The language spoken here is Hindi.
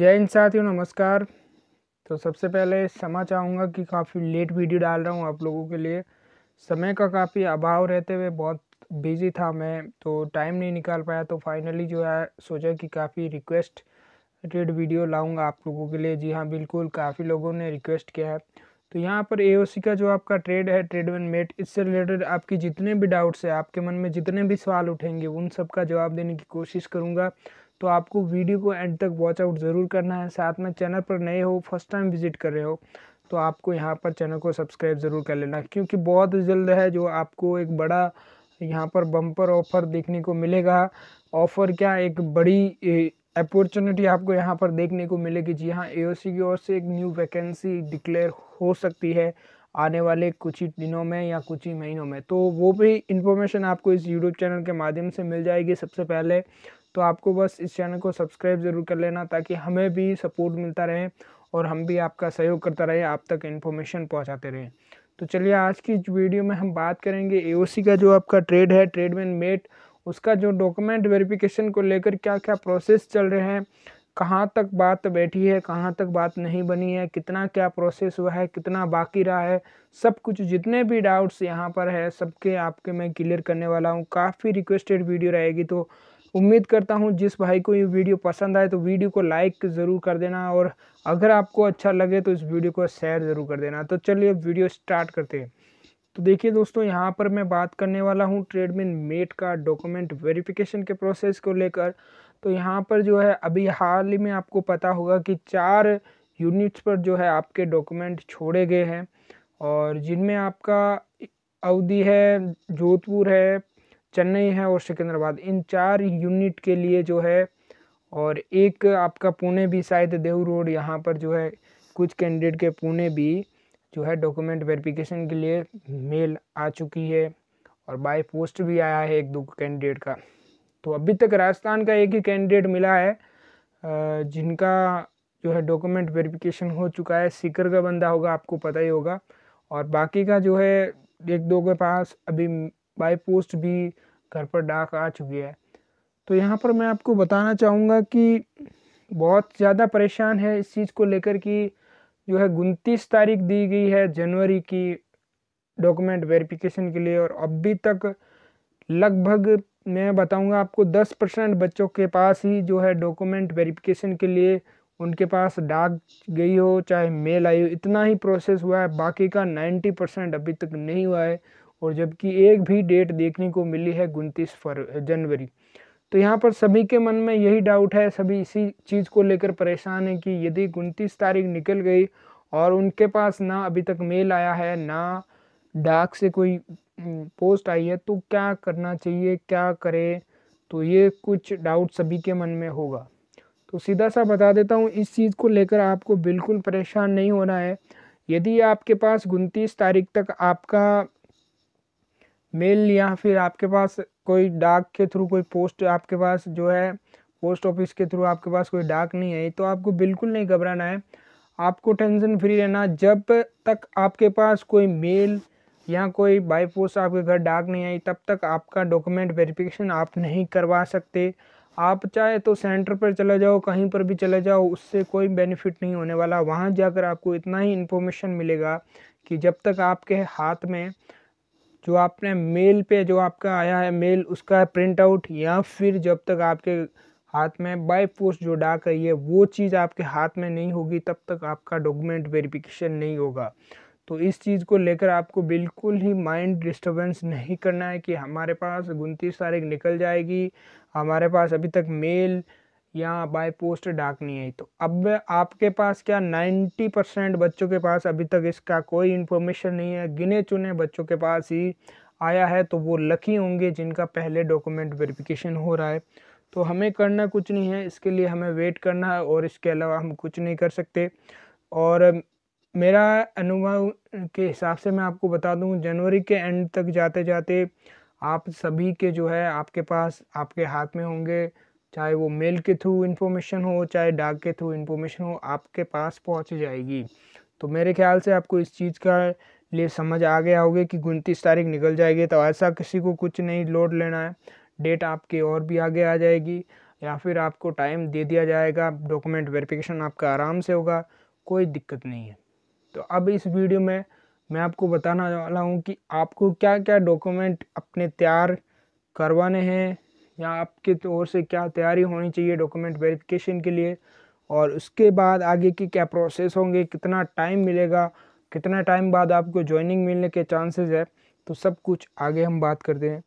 जय हिंद साथियों नमस्कार तो सबसे पहले क्षमा चाहूँगा कि काफ़ी लेट वीडियो डाल रहा हूँ आप लोगों के लिए समय का काफ़ी अभाव रहते हुए बहुत बिज़ी था मैं तो टाइम नहीं निकाल पाया तो फाइनली जो है सोचा कि काफ़ी रिक्वेस्ट रेड वीडियो लाऊंगा आप लोगों के लिए जी हाँ बिल्कुल काफ़ी लोगों ने रिक्वेस्ट किया है तो यहाँ पर ए का जो आपका ट्रेड है ट्रेड वन मेट इससे रिलेटेड आपके जितने भी डाउट्स हैं आपके मन में जितने भी सवाल उठेंगे उन सब का जवाब देने की कोशिश करूँगा तो आपको वीडियो को एंड तक वॉच आउट ज़रूर करना है साथ में चैनल पर नए हो फर्स्ट टाइम विजिट कर रहे हो तो आपको यहाँ पर चैनल को सब्सक्राइब ज़रूर कर लेना क्योंकि बहुत जल्द है जो आपको एक बड़ा यहाँ पर बम्पर ऑफ़र देखने को मिलेगा ऑफ़र क्या एक बड़ी अपॉर्चुनिटी आपको यहाँ पर देखने को मिलेगी जी हाँ ए की ओर से एक न्यू वैकेंसी डिक्लेयर हो सकती है आने वाले कुछ ही दिनों में या कुछ ही महीनों में तो वो भी इन्फॉर्मेशन आपको इस यूट्यूब चैनल के माध्यम से मिल जाएगी सबसे पहले तो आपको बस इस चैनल को सब्सक्राइब ज़रूर कर लेना ताकि हमें भी सपोर्ट मिलता रहे और हम भी आपका सहयोग करता रहे आप तक इन्फॉर्मेशन पहुँचाते रहें तो चलिए आज की वीडियो में हम बात करेंगे ए का जो आपका ट्रेड है ट्रेडमैन मेट उसका जो डॉक्यूमेंट वेरिफिकेशन को लेकर क्या क्या प्रोसेस चल रहे हैं कहाँ तक बात बैठी है कहाँ तक बात नहीं बनी है कितना क्या प्रोसेस हुआ है कितना बाकी रहा है सब कुछ जितने भी डाउट्स यहाँ पर है सबके आपके मैं क्लियर करने वाला हूँ काफ़ी रिक्वेस्टेड वीडियो रहेगी तो उम्मीद करता हूँ जिस भाई को ये वीडियो पसंद आए तो वीडियो को लाइक ज़रूर कर देना और अगर आपको अच्छा लगे तो इस वीडियो को शेयर ज़रूर कर देना तो चलिए वीडियो स्टार्ट करते हैं तो देखिए दोस्तों यहाँ पर मैं बात करने वाला हूँ ट्रेडमिन मेट का डॉक्यूमेंट वेरिफिकेशन के प्रोसेस को लेकर तो यहाँ पर जो है अभी हाल ही में आपको पता होगा कि चार यूनिट्स पर जो है आपके डॉक्यूमेंट छोड़े गए हैं और जिनमें आपका अवधि है जोधपुर है चेन्नई है और सिकंदराबाद इन चार यूनिट के लिए जो है और एक आपका पुणे भी शायद देहू रोड यहाँ पर जो है कुछ कैंडिडेट के पुणे भी जो है डॉक्यूमेंट वेरिफिकेशन के लिए मेल आ चुकी है और बाय पोस्ट भी आया है एक दो कैंडिडेट का तो अभी तक राजस्थान का एक ही कैंडिडेट मिला है जिनका जो है डॉक्यूमेंट वेरिफिकेशन हो चुका है सीकर का बंदा होगा आपको पता ही होगा और बाकी का जो है एक दो के पास अभी बाई पोस्ट भी घर पर डाक आ चुकी है तो यहाँ पर मैं आपको बताना चाहूँगा कि बहुत ज़्यादा परेशान है इस चीज़ को लेकर कि जो है उनतीस तारीख दी गई है जनवरी की डॉक्यूमेंट वेरिफिकेशन के लिए और अभी तक लगभग मैं बताऊंगा आपको दस परसेंट बच्चों के पास ही जो है डॉक्यूमेंट वेरिफिकेशन के लिए उनके पास डाक गई हो चाहे मेल आई हो इतना ही प्रोसेस हुआ है बाकी का नाइन्टी परसेंट अभी तक नहीं हुआ है और जबकि एक भी डेट देखने को मिली है उनतीस जनवरी तो यहाँ पर सभी के मन में यही डाउट है सभी इसी चीज़ को लेकर परेशान है कि यदि उनतीस तारीख निकल गई और उनके पास ना अभी तक मेल आया है ना डाक से कोई पोस्ट आई है तो क्या करना चाहिए क्या करें तो ये कुछ डाउट सभी के मन में होगा तो सीधा सा बता देता हूँ इस चीज़ को लेकर आपको बिल्कुल परेशान नहीं होना है यदि आपके पास उनतीस तारीख तक आपका मेल या फिर आपके पास कोई डाक के थ्रू कोई पोस्ट आपके पास जो है पोस्ट ऑफिस के थ्रू आपके पास कोई डाक नहीं आई तो आपको बिल्कुल नहीं घबराना है आपको टेंशन फ्री रहना जब तक आपके पास कोई मेल या कोई बाई पोस्ट आपके घर डाक नहीं आई तब तक आपका डॉक्यूमेंट वेरिफिकेशन आप नहीं करवा सकते आप चाहे तो सेंटर पर चले जाओ कहीं पर भी चले जाओ उससे कोई बेनिफिट नहीं होने वाला वहाँ जाकर आपको इतना ही इन्फॉर्मेशन मिलेगा कि जब तक आपके हाथ में जो आपने मेल पे जो आपका आया है मेल उसका प्रिंट आउट या फिर जब तक आपके हाथ में बाय पोस्ट जो डाक आई है वो चीज़ आपके हाथ में नहीं होगी तब तक आपका डॉक्यूमेंट वेरिफिकेशन नहीं होगा तो इस चीज़ को लेकर आपको बिल्कुल ही माइंड डिस्टर्बेंस नहीं करना है कि हमारे पास उनतीस तारीख निकल जाएगी हमारे पास अभी तक मेल यहाँ बाय पोस्ट डाक नहीं आई तो अब आपके पास क्या 90 परसेंट बच्चों के पास अभी तक इसका कोई इन्फॉर्मेशन नहीं है गिने चुने बच्चों के पास ही आया है तो वो लकी होंगे जिनका पहले डॉक्यूमेंट वेरिफिकेशन हो रहा है तो हमें करना कुछ नहीं है इसके लिए हमें वेट करना है और इसके अलावा हम कुछ नहीं कर सकते और मेरा अनुभव के हिसाब से मैं आपको बता दूँ जनवरी के एंड तक जाते जाते आप सभी के जो है आपके पास आपके हाथ में होंगे चाहे वो मेल के थ्रू इन्फॉर्मेशन हो चाहे डाक के थ्रू इन्फॉर्मेशन हो आपके पास पहुंच जाएगी तो मेरे ख्याल से आपको इस चीज़ का लिए समझ आ गया होगा कि उनतीस तारीख निकल जाएगी तो ऐसा किसी को कुछ नहीं लोड लेना है डेट आपके और भी आगे आ जाएगी या फिर आपको टाइम दे दिया जाएगा डॉक्यूमेंट वेरिफिकेशन आपका आराम से होगा कोई दिक्कत नहीं है तो अब इस वीडियो में मैं आपको बताना वाला हूँ कि आपको क्या क्या डॉक्यूमेंट अपने तैयार करवाने हैं या आपके तो ओर से क्या तैयारी होनी चाहिए डॉक्यूमेंट वेरिफिकेशन के लिए और उसके बाद आगे की क्या प्रोसेस होंगे कितना टाइम मिलेगा कितना टाइम बाद आपको ज्वाइनिंग मिलने के चांसेस है तो सब कुछ आगे हम बात करते हैं